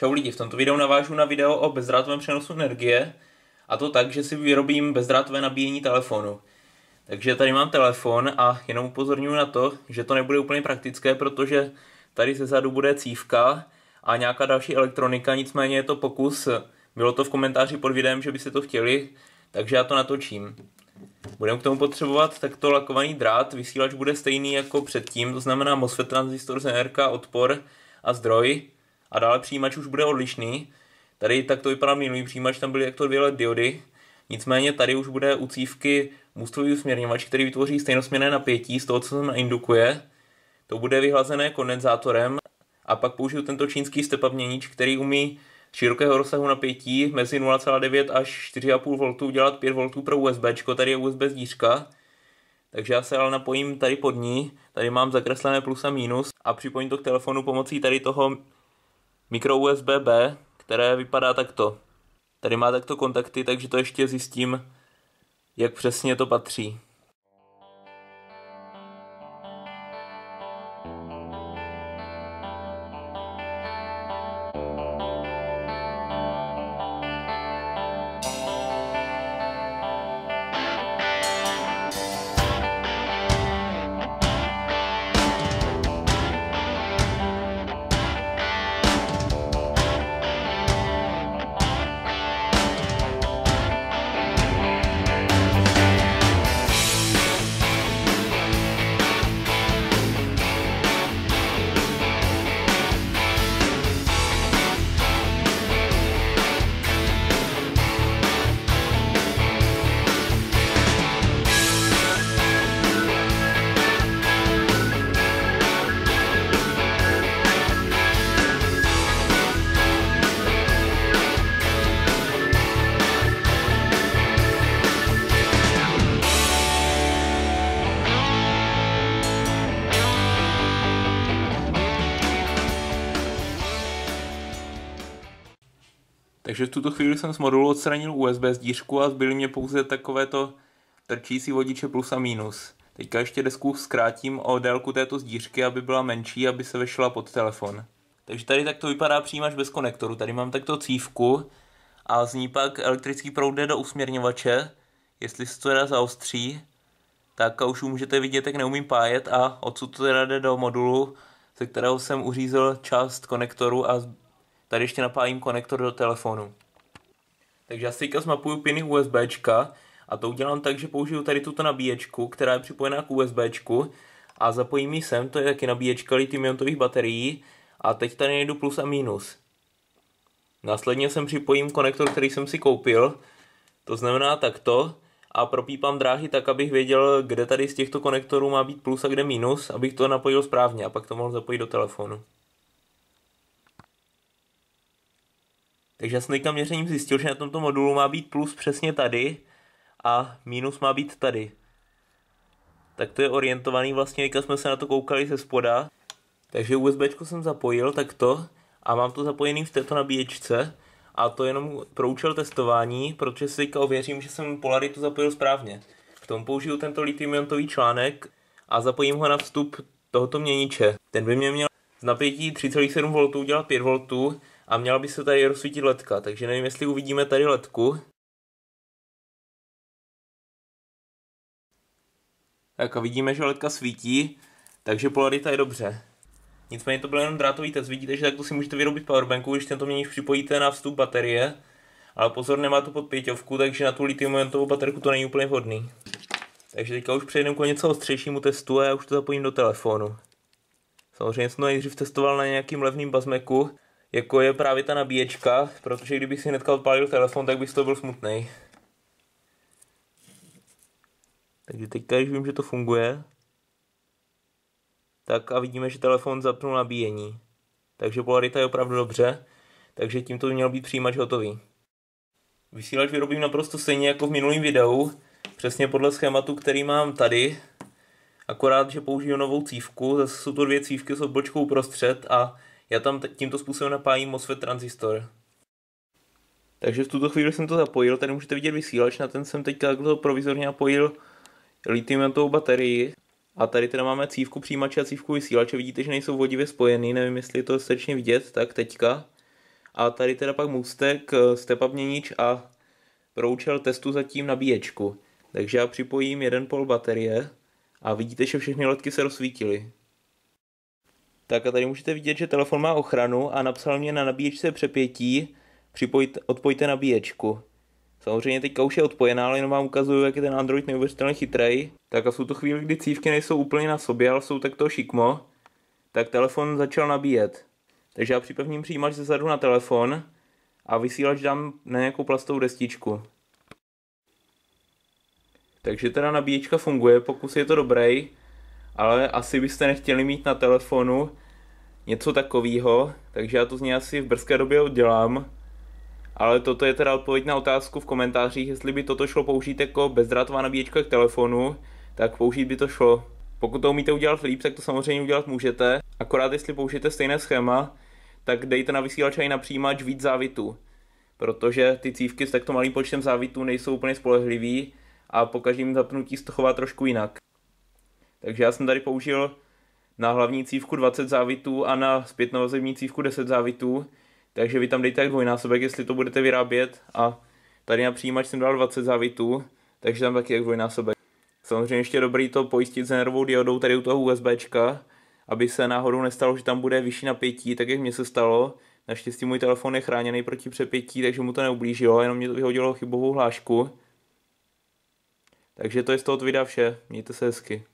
Čau lidi, v tomto videu navážu na video o bezdrátovém přenosu energie a to tak, že si vyrobím bezdrátové nabíjení telefonu. Takže tady mám telefon a jenom upozorňuji na to, že to nebude úplně praktické, protože tady se zadu bude cívka a nějaká další elektronika, nicméně je to pokus. Bylo to v komentáři pod videem, že by se to chtěli, takže já to natočím. Budeme k tomu potřebovat takto lakovaný drát, vysílač bude stejný jako předtím, to znamená MOSFET transistor, ZNRK, odpor a zdroj a dále přijímač už bude odlišný. Tady tak to vypadá minulý přijímač, tam byly takto dvě diody, nicméně tady už bude u cívky můstový usměrňovač, který vytvoří stejnosměrné napětí z toho, co se indukuje, To bude vyhlazené kondenzátorem a pak použiju tento čínský step měnič, který umí z širokého rozsahu napětí mezi 0,9 až 4,5 V udělat 5 V pro USB. Tady je USB zdířka, takže já se ale napojím tady pod ní. Tady mám zakreslené plus a minus a připojím to k telefonu pomocí tady toho mikro USB-B, které vypadá takto. Tady má takto kontakty, takže to ještě zjistím, jak přesně to patří. Takže v tuto chvíli jsem z modulu odstranil USB zdířku a zbyly mě pouze takovéto trčící vodiče plus a minus. Teďka ještě desku zkrátím o délku této zdířky, aby byla menší, aby se vešla pod telefon. Takže tady tak to vypadá přijímač bez konektoru. Tady mám takto cívku a z ní pak elektrický proud jde do usměrňovače. Jestli se to teda zaostří, tak už můžete vidět, jak neumím pájet a odsud to teda jde do modulu, ze kterého jsem uřízl část konektoru a Tady ještě napájím konektor do telefonu. Takže já si teďka zmapuju piny USBčka a to udělám tak, že použiju tady tuto nabíječku, která je připojená k USBčku a zapojím ji sem, to je taky nabíječka litium-iontových baterií a teď tady najdu plus a minus. Následně sem připojím konektor, který jsem si koupil, to znamená takto a propípám dráhy tak, abych věděl, kde tady z těchto konektorů má být plus a kde minus, abych to napojil správně a pak to mohl zapojit do telefonu. Takže já jsem teďka měřením zjistil, že na tomto modulu má být plus přesně tady a minus má být tady. Tak to je orientovaný, vlastně teďka jsme se na to koukali ze spoda. Takže USB jsem zapojil takto a mám to zapojený v této nabíječce a to jenom pro účel testování, protože si teďka ověřím, že jsem polaritu zapojil správně. K tomu použiju tento litium-iontový článek a zapojím ho na vstup tohoto měniče. Ten by mě měl z napětí 3,7 V udělat 5 V a měla by se tady rozsvítit letka, takže nevím, jestli uvidíme tady letku. Tak a vidíme, že letka svítí, takže polarita je dobře. Nicméně to byl jenom drátový test, vidíte, že takto si můžete vyrobit powerbanku, když tento měníš připojíte na vstup baterie, ale pozor, nemá to pod pěťovku, takže na tu litium baterku to není úplně vhodný. Takže teďka už přejdeme k něco ostřejšímu testu a já už to zapojím do telefonu. Samozřejmě jsem to nejdřív testoval na nějakým levným bazmeku, jako je právě ta nabíječka, protože kdyby si hnedka odpálil telefon, tak bys to byl smutný. Takže teďka, když vím, že to funguje, tak a vidíme, že telefon zapnul nabíjení. Takže polarita je opravdu dobře, takže tímto by měl být přijímač hotový. Vysílač vyrobím naprosto stejně jako v minulém videu, přesně podle schématu, který mám tady, akorát, že použiju novou cívku, zase jsou to dvě cívky s odbočkou prostřed a já tam tímto způsobem napájím MOSFET transistor. Takže v tuto chvíli jsem to zapojil, tady můžete vidět vysílač, na ten jsem teďka takhle provizorně napojil litiumatovou baterii. A tady teda máme cívku přijímače a cívku vysílače, vidíte, že nejsou vodivě spojený, nevím, jestli je to dostatečně vidět, tak teďka. A tady teda pak můstek, eh, step up měnič a pro účel testu zatím nabíječku. Takže já připojím jeden pol baterie a vidíte, že všechny letky se rozsvítily. Tak a tady můžete vidět, že telefon má ochranu a napsal mě na nabíječce přepětí, připojit, odpojte nabíječku. Samozřejmě teďka už je odpojená, ale jenom vám ukazuju, jak je ten Android neuvěřitelně chytrý. Tak a jsou to chvíli, kdy cívky nejsou úplně na sobě, ale jsou takto šikmo. Tak telefon začal nabíjet. Takže já připevním přijímač zadu na telefon a vysílač dám na nějakou plastovou destičku. Takže teda nabíječka funguje, pokus je to dobrý ale asi byste nechtěli mít na telefonu něco takového, takže já to z něj asi v brzké době udělám. Ale toto je teda odpověď na otázku v komentářích, jestli by toto šlo použít jako bezdrátová nabíječka k telefonu, tak použít by to šlo. Pokud to umíte udělat líp, tak to samozřejmě udělat můžete, akorát jestli použijete stejné schéma, tak dejte na vysílač i na přijímač víc závitů, protože ty cívky s takto malým počtem závitů nejsou úplně spolehlivý a po každém zapnutí to chová trošku jinak. Takže já jsem tady použil na hlavní cívku 20 závitů a na zpětnovazební cívku 10 závitů, takže vy tam dejte jak dvojnásobek, jestli to budete vyrábět a tady na přijímač jsem dal 20 závitů, takže tam taky jak dvojnásobek. Samozřejmě ještě dobrý to pojistit s nervovou diodou tady u toho USBčka, aby se náhodou nestalo, že tam bude vyšší napětí, tak jak mně se stalo. Naštěstí můj telefon je chráněný proti přepětí, takže mu to neublížilo, jenom mě to vyhodilo chybovou hlášku. Takže to je z tohoto videa vše. Mějte se hezky.